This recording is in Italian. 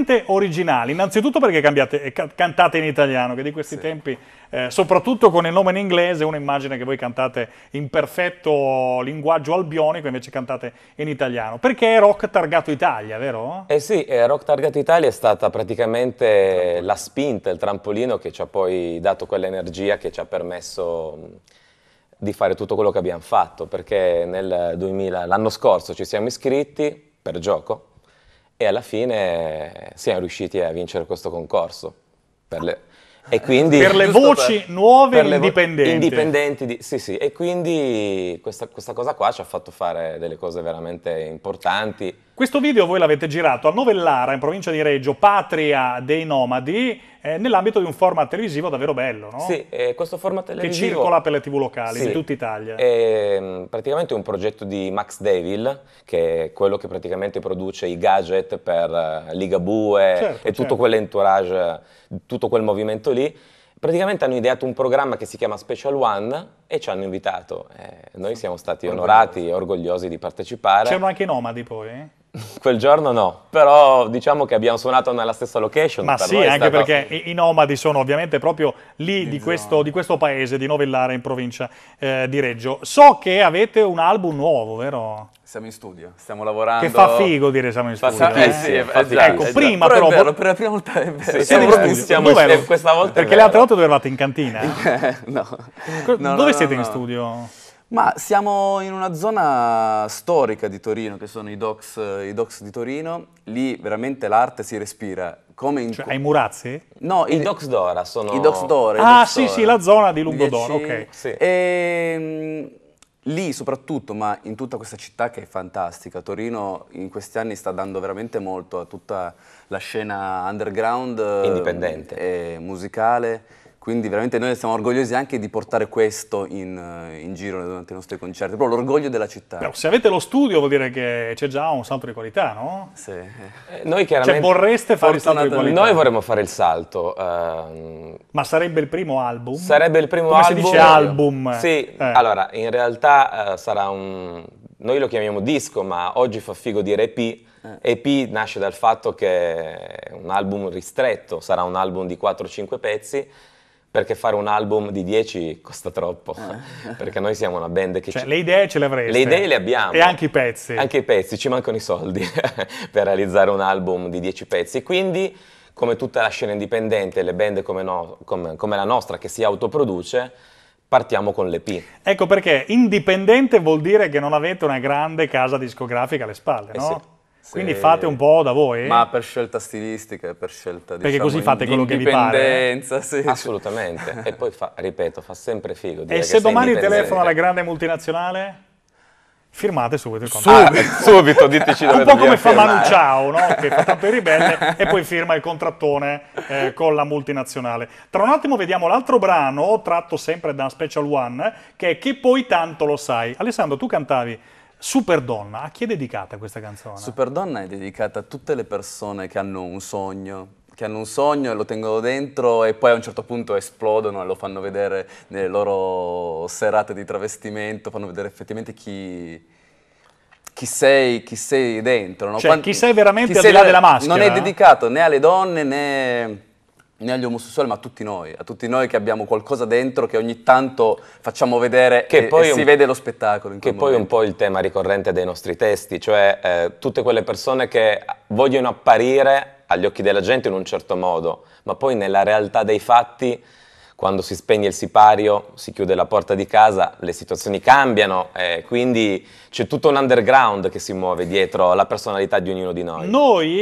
estremamente originali, innanzitutto perché cambiate, eh, cantate in italiano, che di questi sì. tempi, eh, soprattutto con il nome in inglese, uno immagina che voi cantate in perfetto linguaggio albionico, invece cantate in italiano, perché è rock targato Italia, vero? Eh sì, eh, rock targato Italia è stata praticamente la spinta, il trampolino che ci ha poi dato quell'energia che ci ha permesso di fare tutto quello che abbiamo fatto, perché l'anno scorso ci siamo iscritti per gioco, e alla fine siamo riusciti a vincere questo concorso. Per le, e quindi, per le voci per, nuove e indipendenti. Vo- indipendenti di, sì, sì, e quindi questa, questa cosa qua ci ha fatto fare delle cose veramente importanti questo video voi l'avete girato a Novellara, in provincia di Reggio, patria dei nomadi, eh, nell'ambito di un format televisivo davvero bello, no? Sì, eh, questo format televisivo... Che circola per le tv locali sì, di tutta Italia. È mm, praticamente un progetto di Max Devil, che è quello che praticamente produce i gadget per eh, Ligabue certo, e tutto certo. quell'entourage, tutto quel movimento lì praticamente hanno ideato un programma che si chiama Special One e ci hanno invitato. Eh, noi siamo stati onorati e orgogliosi di partecipare. C'erano anche i nomadi poi? Eh? Quel giorno no, però diciamo che abbiamo suonato nella stessa location. Ma sì, anche stato... perché i, i, nomadi sono ovviamente proprio lì di esatto. questo, di questo, paese, di Novellara in provincia eh, di Reggio. So che avete un album nuovo, vero? Siamo in studio, stiamo lavorando. Che fa figo dire siamo in studio. Fa, eh, eh, sì, eh, fa figo. Ecco, prima però... però vero, per la prima volta è vero. Sì, siamo in studio. Dove questa volta Perché le altre volte dove eravate in cantina? no. no. Dove no, siete no, in studio? Ma siamo in una zona storica di Torino, che sono i docks, i docks di Torino. Lì veramente l'arte si respira. Come in... Cioè, ai Murazzi? No, i, i docks d'ora sono... I docks d'ora. Ah, docks sì, d'ora. sì, la zona di Lungodoro, ok. Sì. E, ehm, lì soprattutto, ma in tutta questa città che è fantastica, Torino in questi anni sta dando veramente molto a tutta la scena underground... Indipendente. Eh, musicale quindi veramente noi siamo orgogliosi anche di portare questo in, eh, in giro durante i nostri concerti, proprio l'orgoglio della città. Però se avete lo studio vuol dire che c'è già un salto di qualità, no? Sì. Eh, noi cioè, chiaramente... Cioè vorreste fare il salto di qualità? Noi vorremmo fare il salto. Ehm... Ma sarebbe il primo album? Sarebbe il primo Come album. Come si dice album? Sì, eh. allora in realtà eh, sarà un... Noi lo chiamiamo disco, ma oggi fa figo dire EP, EP eh. nasce dal fatto che è un album ristretto, sarà un album di 4-5 pezzi perché fare un album di 10 costa troppo, ah. perché noi siamo una band che... Cioè, ci... le idee ce le avreste. Le idee le abbiamo. E anche i pezzi. Anche i pezzi, ci mancano i soldi per realizzare un album di 10 pezzi. Quindi, come tutta la scena indipendente, le band come, no, come, come la nostra che si autoproduce, partiamo con le P. Ecco perché indipendente vuol dire che non avete una grande casa discografica alle spalle, eh no? Sì. Se... Quindi fate un po' da voi? Ma per scelta stilistica e per scelta di Perché diciamo, così fate quello che vi pare. Sì. Assolutamente. e poi, fa, ripeto, fa sempre figo E se domani telefono alla grande multinazionale? Firmate subito il contratto. Subito, ah, subito diteci dove Un po' come fa Manu Ciao, no? che fa tanto il ribelle e poi firma il contrattone eh, con la multinazionale. Tra un attimo vediamo l'altro brano, tratto sempre da Special One, che è Chi poi tanto lo sai. Alessandro, tu cantavi Superdonna, a chi è dedicata questa canzone? Superdonna è dedicata a tutte le persone che hanno un sogno, che hanno un sogno e lo tengono dentro e poi a un certo punto esplodono e lo fanno vedere nelle loro serate di travestimento, fanno vedere effettivamente chi, chi sei, chi sei dentro. No? Cioè, Quanti, chi sei veramente chi al sei di là della maschera. Non è eh? dedicato né alle donne né né agli omosessuali, ma a tutti noi, a tutti noi che abbiamo qualcosa dentro che ogni tanto facciamo vedere che e, poi e si un, vede lo spettacolo. che poi è un po' il tema ricorrente dei nostri testi, cioè eh, tutte quelle persone che vogliono apparire agli occhi della gente in un certo modo, ma poi nella realtà dei fatti, quando si spegne il sipario, si chiude la porta di casa, le situazioni cambiano, eh, quindi c'è tutto un underground che si muove dietro la personalità di ognuno di noi. Noi